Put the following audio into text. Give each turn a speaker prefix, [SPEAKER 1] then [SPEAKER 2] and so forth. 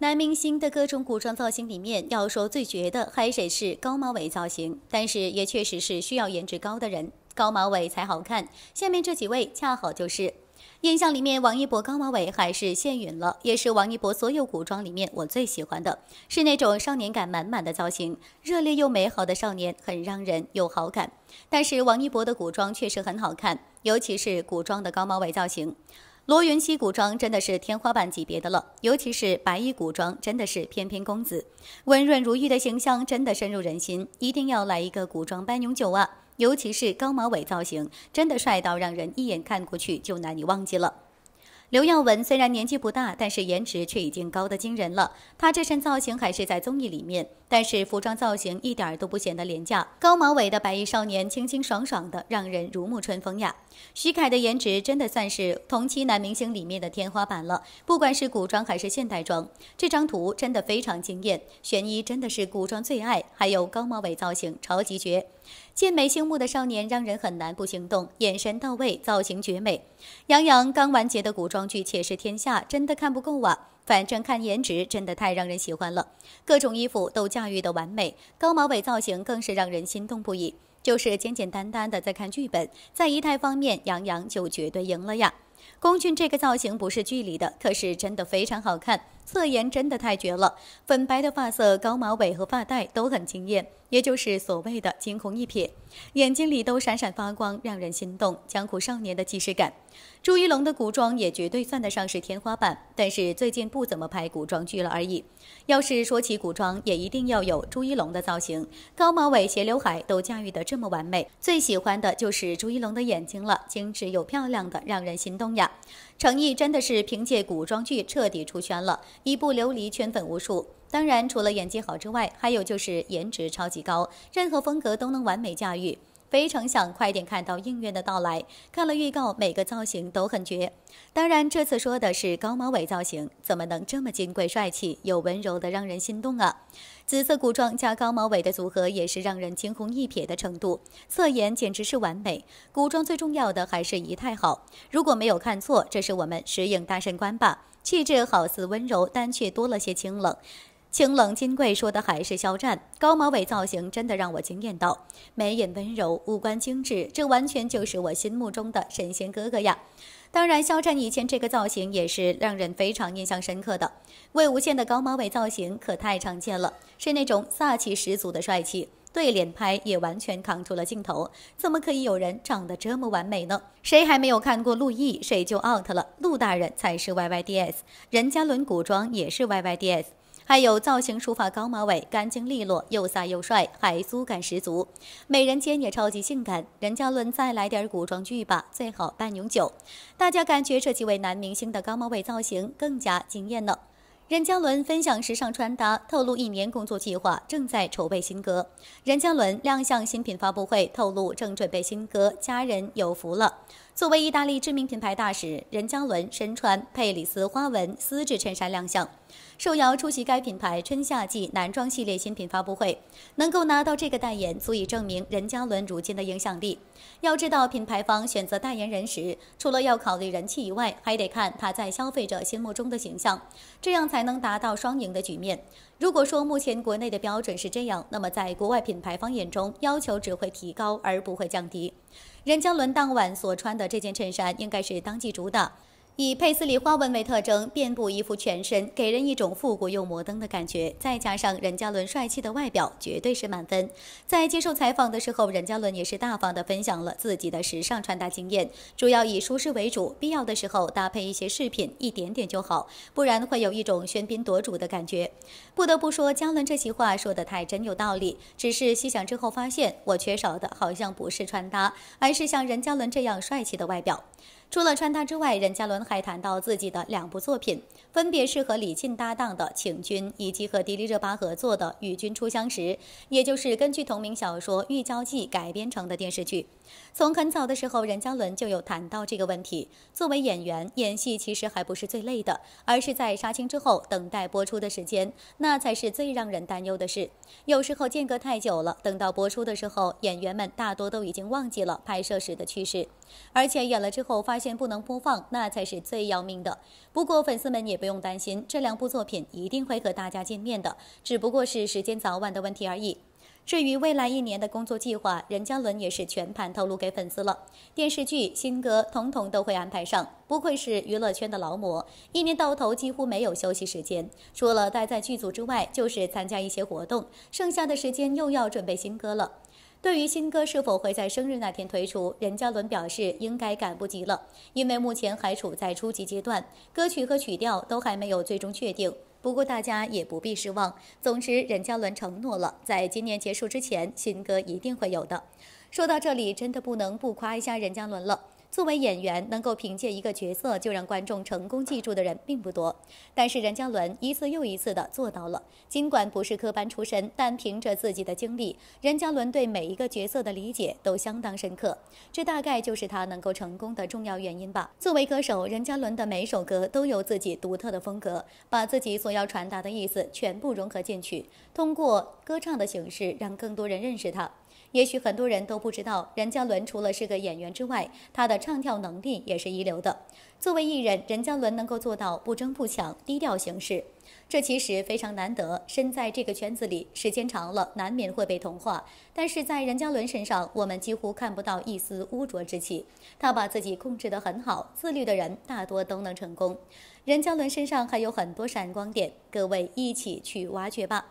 [SPEAKER 1] 男明星的各种古装造型里面，要说最绝的还得是高马尾造型，但是也确实是需要颜值高的人，高马尾才好看。下面这几位恰好就是。印象里面，王一博高马尾还是现允了，也是王一博所有古装里面我最喜欢的是那种少年感满满的造型，热烈又美好的少年，很让人有好感。但是王一博的古装确实很好看，尤其是古装的高马尾造型。罗云熙古装真的是天花板级别的了，尤其是白衣古装，真的是翩翩公子，温润如玉的形象真的深入人心，一定要来一个古装颁永久啊！尤其是高马尾造型，真的帅到让人一眼看过去就难以忘记了。刘耀文虽然年纪不大，但是颜值却已经高得惊人了，他这身造型还是在综艺里面。但是服装造型一点都不显得廉价，高马尾的白衣少年清清爽爽的，让人如沐春风呀。徐凯的颜值真的算是同期男明星里面的天花板了，不管是古装还是现代装，这张图真的非常惊艳。玄一真的是古装最爱，还有高马尾造型超级绝，剑美星目的少年让人很难不心动，眼神到位，造型绝美。杨洋刚完结的古装剧《且食天下》真的看不够啊。反正看颜值真的太让人喜欢了，各种衣服都驾驭的完美，高马尾造型更是让人心动不已。就是简简单单的在看剧本，在仪态方面，杨洋就绝对赢了呀。龚俊这个造型不是剧里的，可是真的非常好看。侧颜真的太绝了，粉白的发色、高马尾和发带都很惊艳，也就是所谓的惊鸿一瞥，眼睛里都闪闪发光，让人心动。江湖少年的即视感，朱一龙的古装也绝对算得上是天花板，但是最近不怎么拍古装剧了而已。要是说起古装，也一定要有朱一龙的造型，高马尾、斜刘海都驾驭的这么完美。最喜欢的就是朱一龙的眼睛了，精致又漂亮的，让人心动呀。成毅真的是凭借古装剧彻底出圈了。一部《琉璃》圈粉无数，当然除了演技好之外，还有就是颜值超级高，任何风格都能完美驾驭，非常想快点看到应援的到来。看了预告，每个造型都很绝，当然这次说的是高马尾造型，怎么能这么金贵帅气又温柔的让人心动啊？紫色古装加高马尾的组合也是让人惊鸿一瞥的程度，侧颜简直是完美。古装最重要的还是仪态好，如果没有看错，这是我们石影大神官吧。气质好似温柔，但却多了些清冷。清冷金贵说的还是肖战高马尾造型，真的让我惊艳到。眉眼温柔，五官精致，这完全就是我心目中的神仙哥哥呀！当然，肖战以前这个造型也是让人非常印象深刻的。魏无羡的高马尾造型可太常见了，是那种飒气十足的帅气。对脸拍也完全扛住了镜头，怎么可以有人长得这么完美呢？谁还没有看过陆毅，谁就 out 了。陆大人才是 yyds，任嘉伦古装也是 yyds，还有造型梳发高马尾，干净利落，又飒又帅，还苏感十足。美人尖也超级性感，任嘉伦再来点古装剧吧，最好半永久。大家感觉这几位男明星的高马尾造型更加惊艳呢？任嘉伦分享时尚穿搭，透露一年工作计划，正在筹备新歌。任嘉伦亮相新品发布会，透露正准备新歌，家人有福了。作为意大利知名品牌大使任嘉伦，身穿佩里斯花纹丝质衬衫亮相，受邀出席该品牌春夏季男装系列新品发布会。能够拿到这个代言，足以证明任嘉伦如今的影响力。要知道，品牌方选择代言人时，除了要考虑人气以外，还得看他在消费者心目中的形象，这样才能达到双赢的局面。如果说目前国内的标准是这样，那么在国外品牌方眼中，要求只会提高而不会降低。任嘉伦当晚所穿的这件衬衫，应该是当季主打。以佩斯里花纹为特征，遍布衣服全身，给人一种复古又摩登的感觉。再加上任嘉伦帅气的外表，绝对是满分。在接受采访的时候，任嘉伦也是大方的分享了自己的时尚穿搭经验，主要以舒适为主，必要的时候搭配一些饰品，一点点就好，不然会有一种喧宾夺主的感觉。不得不说，嘉伦这席话说得太真有道理。只是细想之后发现，我缺少的好像不是穿搭，而是像任嘉伦这样帅气的外表。除了穿搭之外，任嘉伦还谈到自己的两部作品，分别是和李沁搭档的《请君》，以及和迪丽热巴合作的《与君初相识》，也就是根据同名小说《玉娇记》改编成的电视剧。从很早的时候，任嘉伦就有谈到这个问题。作为演员，演戏其实还不是最累的，而是在杀青之后等待播出的时间，那才是最让人担忧的事。有时候间隔太久了，等到播出的时候，演员们大多都已经忘记了拍摄时的趣事，而且演了之后发现不能播放，那才是最要命的。不过，粉丝们也不用担心，这两部作品一定会和大家见面的，只不过是时间早晚的问题而已。至于未来一年的工作计划，任嘉伦也是全盘透露给粉丝了。电视剧、新歌统统都会安排上。不愧是娱乐圈的劳模，一年到头几乎没有休息时间，除了待在剧组之外，就是参加一些活动，剩下的时间又要准备新歌了。对于新歌是否会在生日那天推出，任嘉伦表示应该赶不及了，因为目前还处在初级阶段，歌曲和曲调都还没有最终确定。不过大家也不必失望。总之，任嘉伦承诺了，在今年结束之前，新歌一定会有的。说到这里，真的不能不夸一下任嘉伦了。作为演员，能够凭借一个角色就让观众成功记住的人并不多。但是任嘉伦一次又一次地做到了。尽管不是科班出身，但凭着自己的经历，任嘉伦对每一个角色的理解都相当深刻。这大概就是他能够成功的重要原因吧。作为歌手，任嘉伦的每首歌都有自己独特的风格，把自己所要传达的意思全部融合进去，通过歌唱的形式让更多人认识他。也许很多人都不知道，任嘉伦除了是个演员之外，他的唱跳能力也是一流的。作为艺人，任嘉伦能够做到不争不抢，低调行事，这其实非常难得。身在这个圈子里时间长了，难免会被同化，但是在任嘉伦身上，我们几乎看不到一丝污浊之气。他把自己控制得很好，自律的人大多都能成功。任嘉伦身上还有很多闪光点，各位一起去挖掘吧。